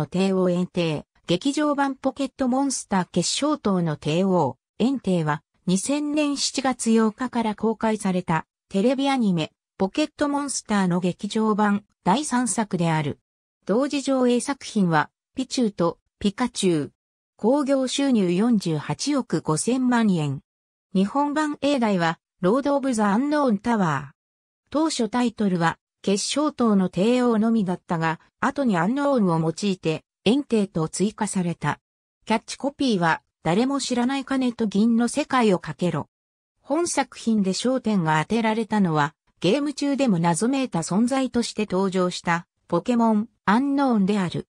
の帝王園庭、劇場版ポケットモンスター決勝等の帝王園庭は、2000年7月8日から公開されたテレビアニメ、ポケットモンスターの劇場版第3作である。同時上映作品は、ピチューとピカチュウ。興行収入48億5000万円。日本版映題は、ロード・オブ・ザ・アンノーン・タワー。当初タイトルは、決勝等の帝王のみだったが、後にアンノーンを用いて、遠帝と追加された。キャッチコピーは、誰も知らない金と銀の世界をかけろ。本作品で焦点が当てられたのは、ゲーム中でも謎めいた存在として登場したポケモン、アンノーンである。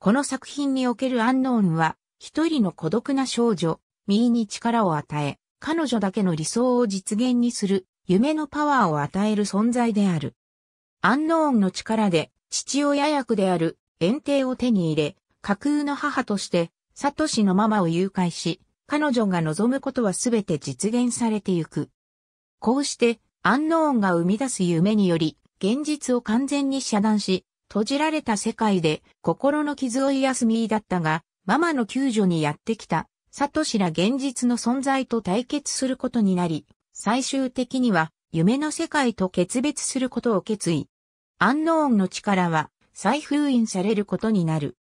この作品におけるアンノーンは、一人の孤独な少女、ミーに力を与え、彼女だけの理想を実現にする、夢のパワーを与える存在である。アンノーンの力で父親役である園庭を手に入れ、架空の母としてサトシのママを誘拐し、彼女が望むことはすべて実現されてゆく。こうして、アンノーンが生み出す夢により、現実を完全に遮断し、閉じられた世界で心の傷を癒すミーだったが、ママの救助にやってきた、サトシら現実の存在と対決することになり、最終的には夢の世界と決別することを決意。アンノーンの力は再封印されることになる。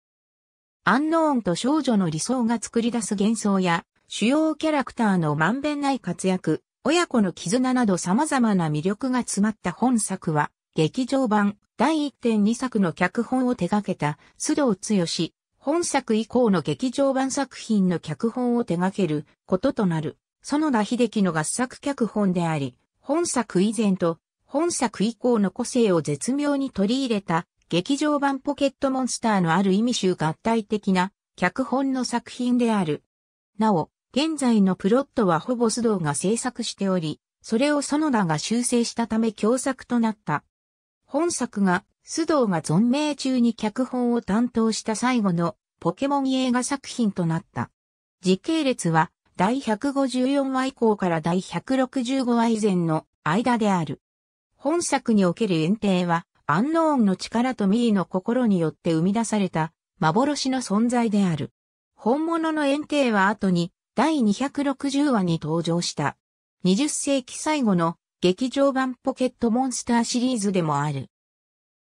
アンノーンと少女の理想が作り出す幻想や、主要キャラクターのまんべんない活躍、親子の絆など様々な魅力が詰まった本作は、劇場版第1.2作の脚本を手掛けた須藤剛、本作以降の劇場版作品の脚本を手掛けることとなる、園田秀樹の合作脚本であり、本作以前と本作以降の個性を絶妙に取り入れた劇場版ポケットモンスターのある意味集合体的な脚本の作品である。なお、現在のプロットはほぼ須藤が制作しており、それを園田が修正したため共作となった。本作が須藤が存命中に脚本を担当した最後のポケモン映画作品となった。時系列は第154話以降から第165話以前の間である。本作における園庭は、アンノーンの力とミーの心によって生み出された幻の存在である。本物の園庭は後に第260話に登場した。20世紀最後の劇場版ポケットモンスターシリーズでもある。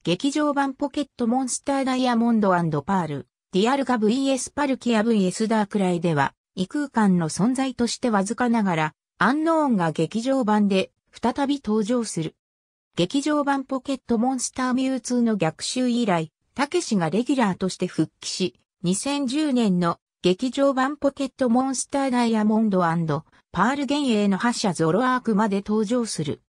劇場版ポケットモンスターダイヤモンドパール、ディアルカ VS パルキア VS ダークライでは、異空間の存在としてわずかながら、アンノーンが劇場版で再び登場する。劇場版ポケットモンスターミュウツーの逆襲以来、たけしがレギュラーとして復帰し、2010年の劇場版ポケットモンスターダイヤモンドパール幻影の覇者ゾロアークまで登場する。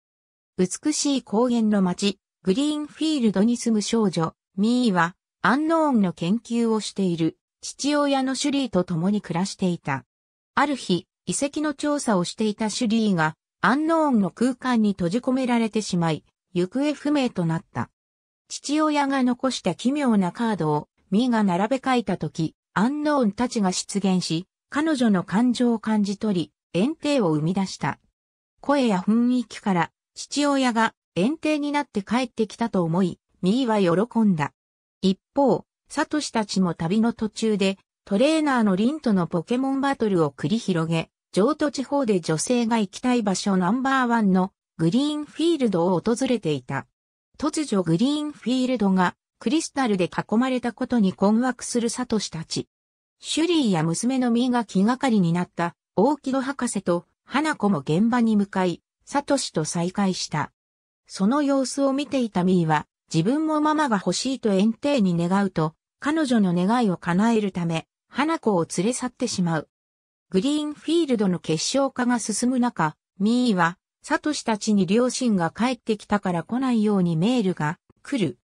美しい高原の街、グリーンフィールドに住む少女、ミーは、アンノーンの研究をしている、父親のシュリーと共に暮らしていた。ある日、遺跡の調査をしていたシュリーが、アンノーンの空間に閉じ込められてしまい、行方不明となった。父親が残した奇妙なカードを、ミーが並べ替えた時、アンノーンたちが出現し、彼女の感情を感じ取り、園庭を生み出した。声や雰囲気から、父親が園庭になって帰ってきたと思い、ミーは喜んだ。一方、サトシたちも旅の途中で、トレーナーのリンとのポケモンバトルを繰り広げ、上都地方で女性が行きたい場所ナンバーワンのグリーンフィールドを訪れていた。突如グリーンフィールドがクリスタルで囲まれたことに困惑するサトシたち。シュリーや娘のミーが気がかりになった大木戸博士と花子も現場に向かい、サトシと再会した。その様子を見ていたミーは自分もママが欲しいと園庭に願うと、彼女の願いを叶えるため、花子を連れ去ってしまう。グリーンフィールドの結晶化が進む中、ミーはサトシたちに両親が帰ってきたから来ないようにメールが来る。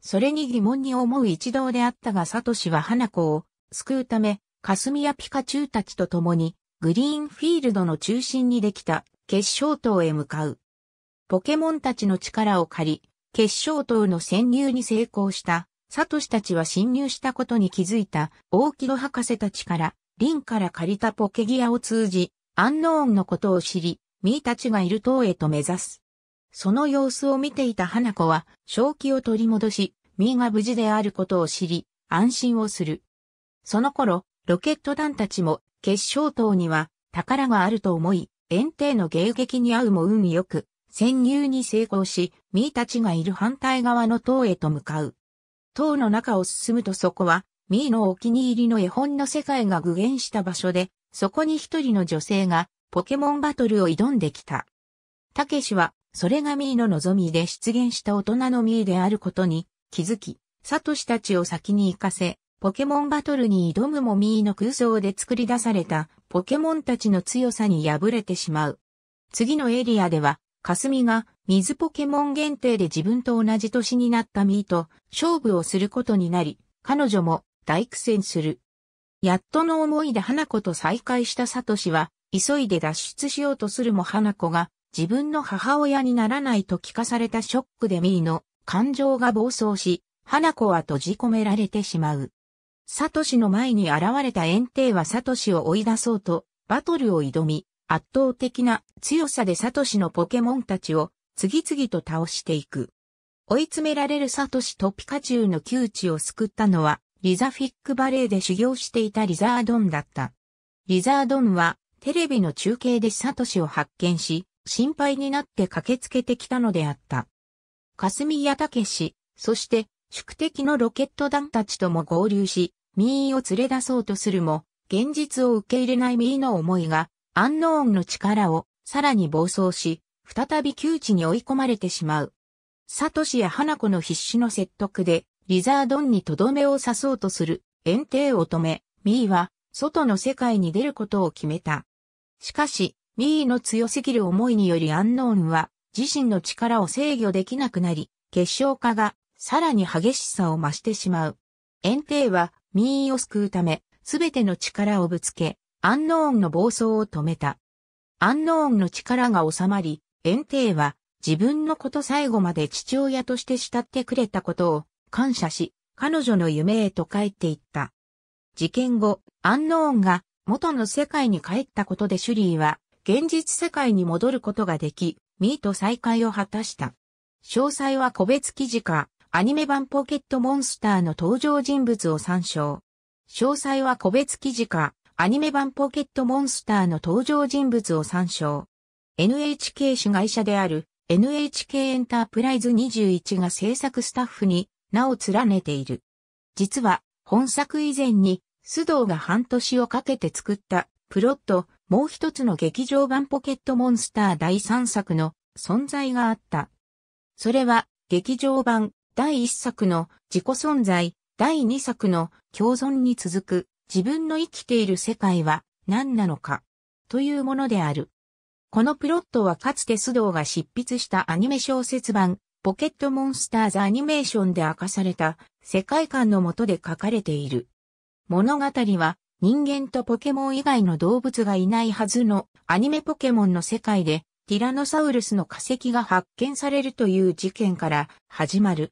それに疑問に思う一同であったがサトシは花子を救うため、霞やピカチュウたちと共にグリーンフィールドの中心にできた決勝島へ向かう。ポケモンたちの力を借り、決勝島の潜入に成功したサトシたちは侵入したことに気づいた大木戸博士たちから、リンから借りたポケギアを通じ、アンノーンのことを知り、ミーたちがいる塔へと目指す。その様子を見ていた花子は、正気を取り戻し、ミーが無事であることを知り、安心をする。その頃、ロケット団たちも、決勝塔には、宝があると思い、園庭の迎撃に遭うも運よく、潜入に成功し、ミーたちがいる反対側の塔へと向かう。塔の中を進むとそこは、ミーのお気に入りの絵本の世界が具現した場所で、そこに一人の女性がポケモンバトルを挑んできた。たけしは、それがミーの望みで出現した大人のミーであることに気づき、サトシたちを先に行かせ、ポケモンバトルに挑むもミーの空想で作り出されたポケモンたちの強さに敗れてしまう。次のエリアでは、カスミが水ポケモン限定で自分と同じ年になったミーと勝負をすることになり、彼女も大苦戦する。やっとの思いで花子と再会したサトシは、急いで脱出しようとするも花子が自分の母親にならないと聞かされたショックでミーの感情が暴走し、花子は閉じ込められてしまう。サトシの前に現れた炎帝はサトシを追い出そうとバトルを挑み、圧倒的な強さでサトシのポケモンたちを次々と倒していく。追い詰められるサトシとピカチュウの窮地を救ったのはリザフィックバレーで修行していたリザードンだった。リザードンはテレビの中継でサトシを発見し、心配になって駆けつけてきたのであった。霞谷武氏、そして宿敵のロケット団たちとも合流し、ミーを連れ出そうとするも、現実を受け入れないミーの思いが、アンノーンの力をさらに暴走し、再び窮地に追い込まれてしまう。サトシや花子の必死の説得で、リザードンにとどめを刺そうとする、園庭を止め、ミーは、外の世界に出ることを決めた。しかし、ミーの強すぎる思いによりアンノーンは自身の力を制御できなくなり、結晶化がさらに激しさを増してしまう。エンテイはミーを救うため、すべての力をぶつけ、アンノーンの暴走を止めた。アンノーンの力が収まり、エンテイは自分のこと最後まで父親として慕ってくれたことを感謝し、彼女の夢へと帰っていった。事件後、アンノーンが元の世界に帰ったことでシュリーは、現実世界に戻ることができ、ミーと再会を果たした。詳細は個別記事か、アニメ版ポケットモンスターの登場人物を参照。詳細は個別記事か、アニメ版ポケットモンスターの登場人物を参照。NHK 主会社である NHK エンタープライズ21が制作スタッフに名を連ねている。実は本作以前に須藤が半年をかけて作ったプロット、もう一つの劇場版ポケットモンスター第3作の存在があった。それは劇場版第1作の自己存在、第2作の共存に続く自分の生きている世界は何なのかというものである。このプロットはかつて須藤が執筆したアニメ小説版ポケットモンスターズアニメーションで明かされた世界観のもとで書かれている。物語は人間とポケモン以外の動物がいないはずのアニメポケモンの世界でティラノサウルスの化石が発見されるという事件から始まる。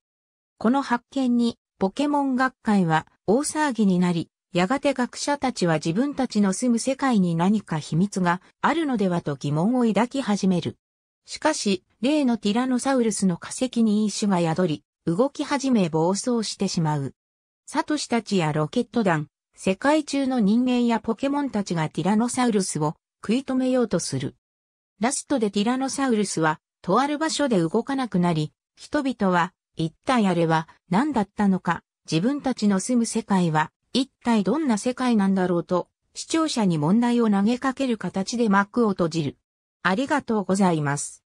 この発見にポケモン学会は大騒ぎになり、やがて学者たちは自分たちの住む世界に何か秘密があるのではと疑問を抱き始める。しかし、例のティラノサウルスの化石に一種が宿り、動き始め暴走してしまう。サトシたちやロケット団、世界中の人間やポケモンたちがティラノサウルスを食い止めようとする。ラストでティラノサウルスは、とある場所で動かなくなり、人々は、一体あれは何だったのか、自分たちの住む世界は、一体どんな世界なんだろうと、視聴者に問題を投げかける形で幕を閉じる。ありがとうございます。